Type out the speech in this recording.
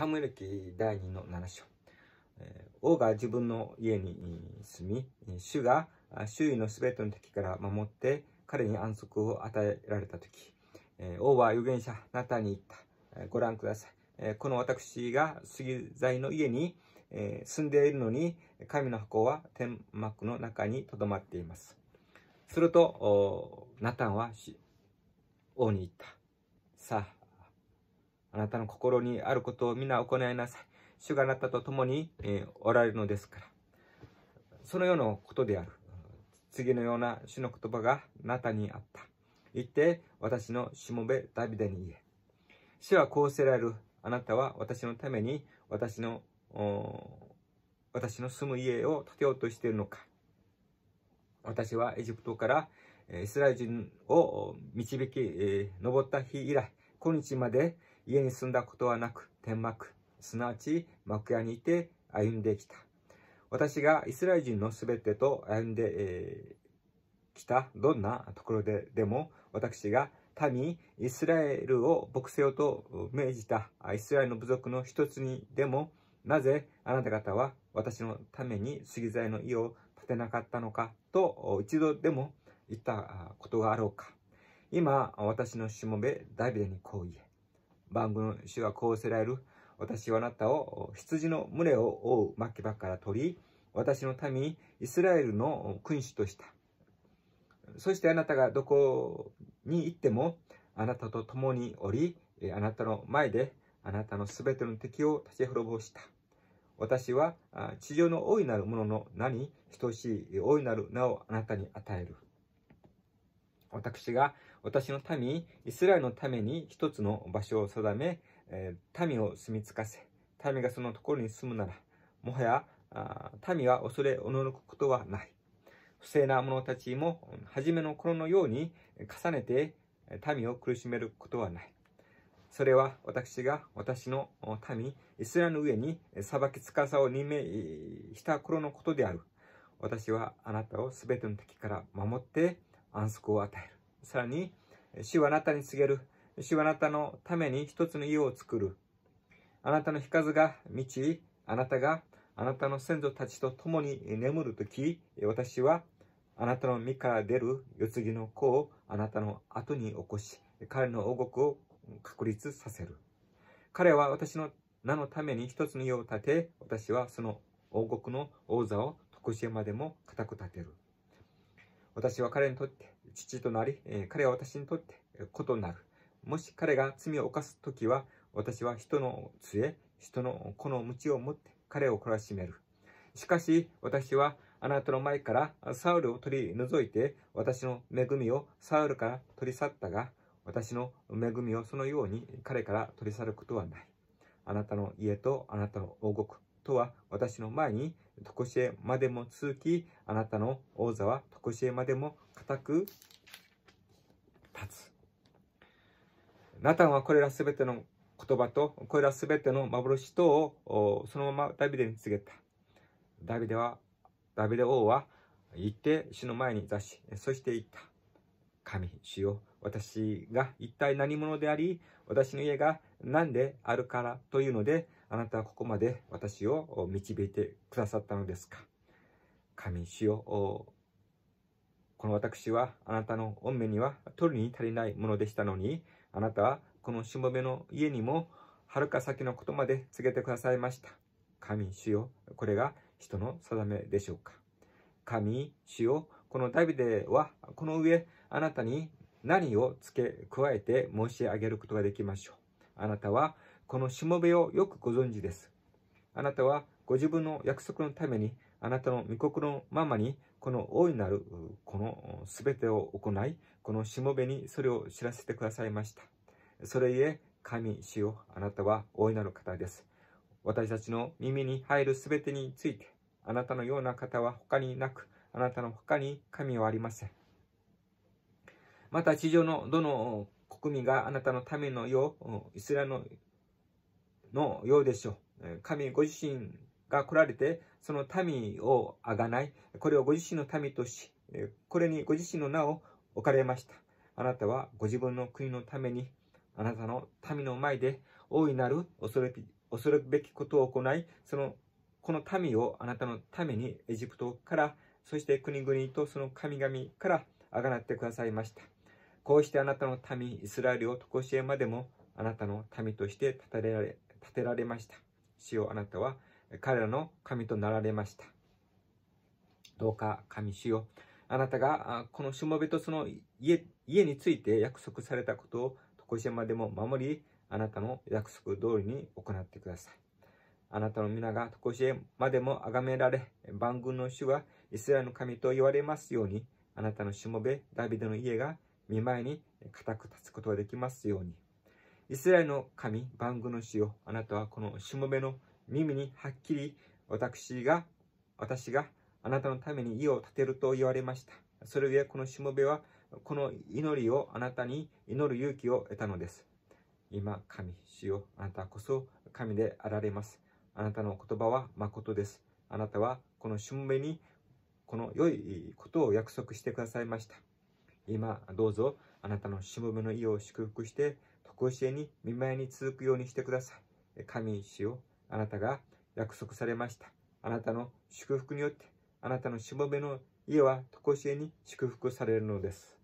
サムエル記第2の7章。王が自分の家に住み、主が周囲のすべての敵から守って、彼に安息を与えられた時、王は預言者ナタに言った。ご覧ください。この私が杉材の家に住んでいるのに、神の箱は天幕の中にとどまっています。すると、ナタンは王に言った。さあ、あなたの心にあることを皆行いなさい。主があなたと共に、えおられるのですから。そのようなことである。次のような主の言葉があなたにあった。言って、私のしもべダビデに言え。主はこうせられる。あなたは私のために、私の、私の住む家を建てようとしているのか。私はエジプトからイスラエル人を導き、登った日以来、今日まで、家に住んだことはなく、天幕、すなわち幕屋にいて歩んできた。私がイスラエル人のすべてと歩んで、えー、きたどんなところででも、私が民イスラエルを牧せよと命じたイスラエルの部族の一つにでも、なぜあなた方は私のために杉材の家を建てなかったのかと一度でも言ったことがあろうか。今、私のしもべ、ダビデにこう言え。番組の主はこうせられる。私はあなたを羊の群れを覆う牧場から取り、私の民、イスラエルの君主とした。そしてあなたがどこに行っても、あなたと共におり、あなたの前で、あなたのすべての敵を立ち滅ぼした。私は地上の大いなるものの名に等しい大いなる名をあなたに与える。私が私の民、イスラエルのために一つの場所を定め、え民を住み着かせ、民がそのところに住むなら、もはや民は恐れおののくことはない。不正な者たちも、初めの頃のように重ねて民を苦しめることはない。それは私が私の民、イスラエルの上に裁き司を任命した頃のことである。私はあなたを全ての敵から守って、安息を与える。さらに、主はあなたに告げる。主はあなたのために一つの家を作る。あなたの日数が満ち、あなたがあなたの先祖たちと共に眠るとき、私はあなたの身から出る世継ぎの子をあなたの後に起こし、彼の王国を確立させる。彼は私の名のために一つの家を建て、私はその王国の王座を徳島までも固く建てる。私は彼にとって父となり、彼は私にとって子となる。もし彼が罪を犯すときは、私は人の杖、人の子の鞭を持って彼を懲らしめる。しかし、私はあなたの前からサウルを取り除いて、私の恵みをサウルから取り去ったが、私の恵みをそのように彼から取り去ることはない。あなたの家とあなたの王国とは私の前にこしえまでも続き、あなたの王座はこしえまでも固く立つ。ナタンはこれらすべての言葉と、これらすべての幻とをそのままダビデに告げた。ダビデは、ダビデ王は行って主の前に座し、そして言った。神、主よ、私が一体何者であり、私の家が何であるからというので、あなたはここまで私を導いてくださったのですか神主よこの私はあなたの御目には取るに足りないものでしたのにあなたはこのしもべの家にもはるか先のことまで告げてくださいました神主よこれが人の定めでしょうか神主よこのダビデはこの上あなたに何を付け加えて申し上げることができましょうあなたはこのしもべをよくご存知です。あなたはご自分の約束のために、あなたの御国のままに、この大いなるこのすべてを行い、このしもべにそれを知らせてくださいました。それゆえ、神主よ、あなたは大いなる方です。私たちの耳に入るすべてについて、あなたのような方は他になく、あなたの他に神はありません。また地上のどの国民があなたのためのよう、イスラエルののようでしょう。神ご自身が来られて、その民をあがない、これをご自身の民とし、これにご自身の名を置かれました。あなたはご自分の国のために、あなたの民の前で大いなる恐れ恐るべきことを行い、そのこの民をあなたのためにエジプトから、そして国々とその神々からあがなってくださいました。こうしてあなたの民、イスラエルを常しえまでもあなたの民としてたえられ立てられました。主よあなたは彼らの神となられました。どうか神主よあなたがこのしもべとその家家について約束されたことを常石までも守り、あなたの約束通りに行ってください。あなたの皆が常しえまでも崇められ、万軍の主はイスラエルの神と言われますように、あなたのしもべ、ダビデの家が見舞いに固く立つことができますように。イスラエルの神、ングの主よ、あなたはこのしもべの耳にはっきり私が、私があなたのために家を建てると言われました。それゆえこのしもべはこの祈りをあなたに祈る勇気を得たのです。今、神、主よ、あなたこそ神であられます。あなたの言葉は誠です。あなたはこのしもべにこの良いことを約束してくださいました。今、どうぞあなたのしもべの家を祝福して、ご支援に見舞いに続くようにしてください。神石をあなたが約束されました。あなたの祝福によって、あなたのしもべの家はとこしえに祝福されるのです。